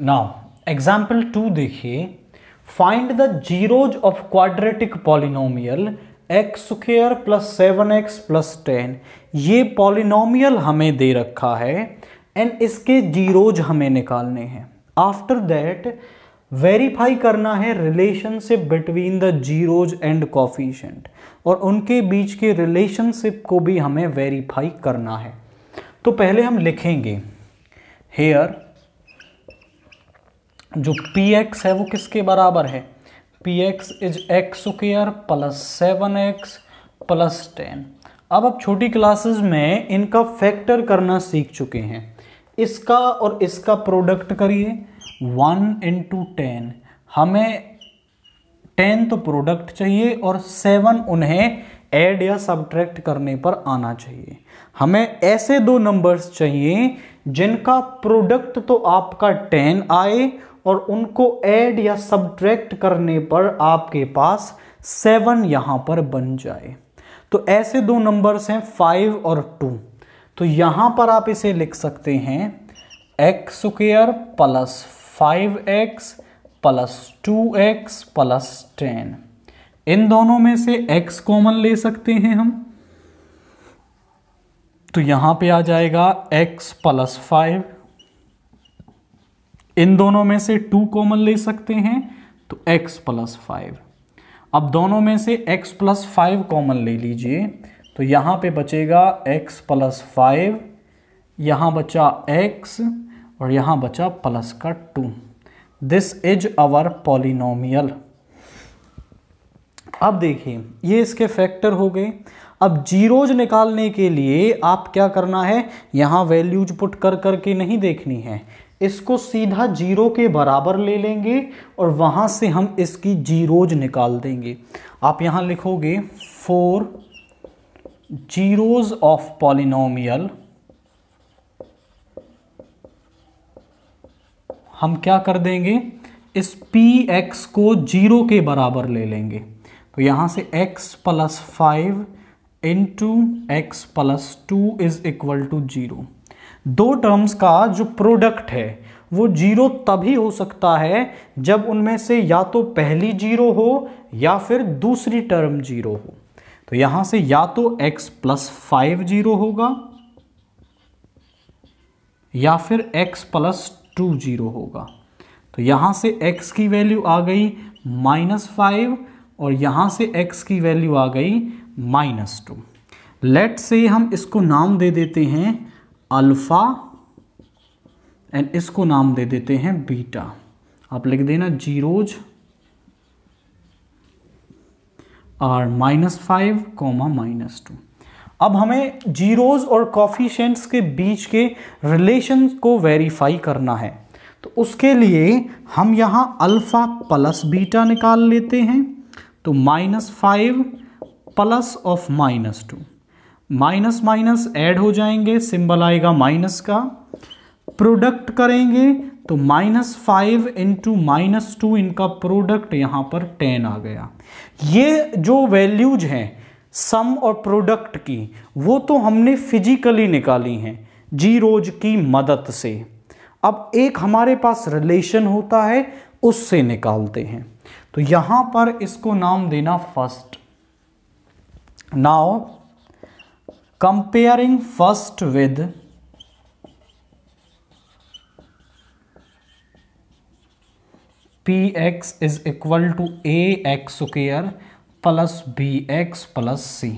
now example two देखिए find the zeros of quadratic polynomial x square plus seven x plus ten ये polynomial हमें दे रखा है एंड इसके जीरोज हमें निकालने हैं आफ्टर दैट वेरीफाई करना है relationship between the zeros and coefficient और उनके बीच के रिलेशनशिप को भी हमें वेरीफाई करना है तो पहले हम लिखेंगे हेयर जो पी एक्स है वो किसके बराबर है p x is x square plus seven x plus ten अब आप छोटी क्लासेस में इनका फैक्टर करना सीख चुके हैं इसका और इसका प्रोडक्ट करिए वन इंटू टेन हमें टेन तो प्रोडक्ट चाहिए और सेवन उन्हें ऐड या सब्ट्रैक्ट करने पर आना चाहिए हमें ऐसे दो नंबर्स चाहिए जिनका प्रोडक्ट तो आपका टेन आए और उनको ऐड या सब्ट्रैक्ट करने पर आपके पास सेवन यहाँ पर बन जाए तो ऐसे दो नंबर्स हैं फाइव और टू तो यहाँ पर आप इसे लिख सकते हैं x square plus five x plus two x plus ten इन दोनों में से x कॉमन ले सकते हैं हम तो यहाँ पे आ जाएगा x प्लस फाइव इन दोनों में से टू कॉमन ले सकते हैं तो x प्लस फाइव अब दोनों में से x प्लस फाइव कॉमन ले लीजिए तो यहाँ पे बचेगा x प्लस फाइव यहाँ बचा x और यहाँ बचा प्लस का two this is our polynomial अब देखिए ये इसके फैक्टर हो गए अब जीरोज निकालने के लिए आप क्या करना है यहाँ वैल्यूज पुट कर करके नहीं देखनी है इसको सीधा जीरो के बराबर ले लेंगे और वहाँ से हम इसकी जीरोज निकाल देंगे आप यहाँ लिखोगे फोर जीरोज ऑफ पॉलिनोमियल हम क्या कर देंगे इस पी एक्स को जीरो के बराबर ले लेंगे तो यहाँ से x plus five into x plus two is equal to zero दो टर्म्स का जो प्रोडक्ट है वो जीरो तभी हो सकता है जब उनमें से या तो पहली जीरो हो या फिर दूसरी टर्म जीरो हो तो यहां से या तो x प्लस फाइव जीरो होगा या फिर x प्लस टू जीरो होगा तो यहां से x की वैल्यू आ गई माइनस फाइव और यहां से x की वैल्यू आ गई माइनस टू लेट से हम इसको नाम दे देते हैं अल्फ़ा एंड इसको नाम दे देते हैं बीटा आप लिख देना zeros are minus five comma minus two अब हमें जीरोज और कॉफिशेंट्स के बीच के रिलेशन को वेरीफाई करना है तो उसके लिए हम यहाँ अल्फ़ा प्लस बीटा निकाल लेते हैं तो minus five plus of minus two minus minus add हो जाएंगे सिंबल आएगा माइनस का प्रोडक्ट करेंगे तो minus five into minus two इनका प्रोडक्ट यहां पर टेन आ गया ये जो वैल्यूज हैं सम और प्रोडक्ट की वो तो हमने फिजिकली निकाली हैं जीरोज की मदद से अब एक हमारे पास रिलेशन होता है उससे निकालते हैं तो यहां पर इसको नाम देना first now comparing first with px is equal to ax square plus b x plus c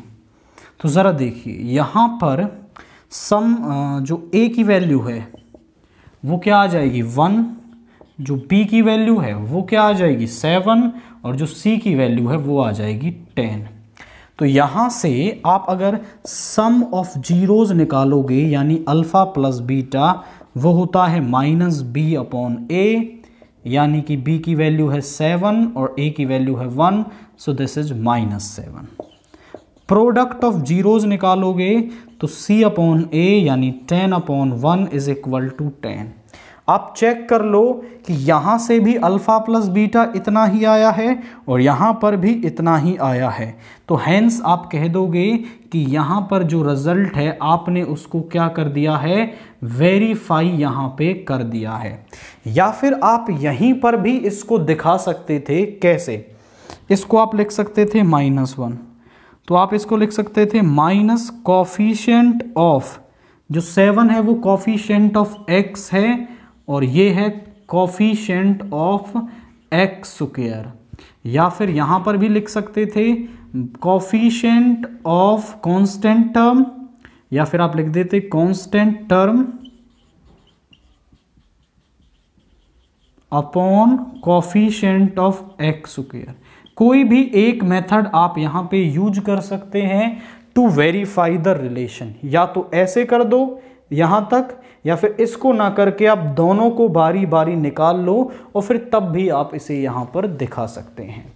तो ज़रा देखिए यहाँ पर सम जो ए की वैल्यू है वो क्या आ जाएगी वन जो बी की वैल्यू है वो क्या आ जाएगी सेवन और जो सी की वैल्यू है वो आ जाएगी टेन तो यहाँ से आप अगर सम ऑफ जीरोज निकालोगे यानी अल्फ़ा प्लस बीटा वो होता है माइनस बी अपॉन ए यानी कि बी की वैल्यू है सेवन और ए की वैल्यू है one so this is minus seven product of zeros निकालोगे तो सी अपॉन ए यानी ten upon one is equal to ten आप चेक कर लो कि यहाँ से भी अल्फ़ा प्लस बीटा इतना ही आया है और यहाँ पर भी इतना ही आया है तो हैंस आप कह दोगे कि यहाँ पर जो रिज़ल्ट है आपने उसको क्या कर दिया है वेरीफाई यहाँ पे कर दिया है या फिर आप यहीं पर भी इसको दिखा सकते थे कैसे इसको आप लिख सकते थे माइनस वन तो आप इसको लिख सकते थे माइनस कॉफिशेंट ऑफ जो सेवन है वो कॉफिशेंट ऑफ एक्स है और ये है कॉफिशेंट ऑफ एक्स स्क्वेयर या फिर यहाँ पर भी लिख सकते थे कॉफिशेंट ऑफ कॉन्स्टेंट टर्म या फिर आप लिख देते constant term upon coefficient of x square कोई भी एक मेथड आप यहाँ पे यूज कर सकते हैं टू वेरीफाई द रिलेशन या तो ऐसे कर दो यहाँ तक या फिर इसको ना करके आप दोनों को बारी बारी निकाल लो और फिर तब भी आप इसे यहाँ पर दिखा सकते हैं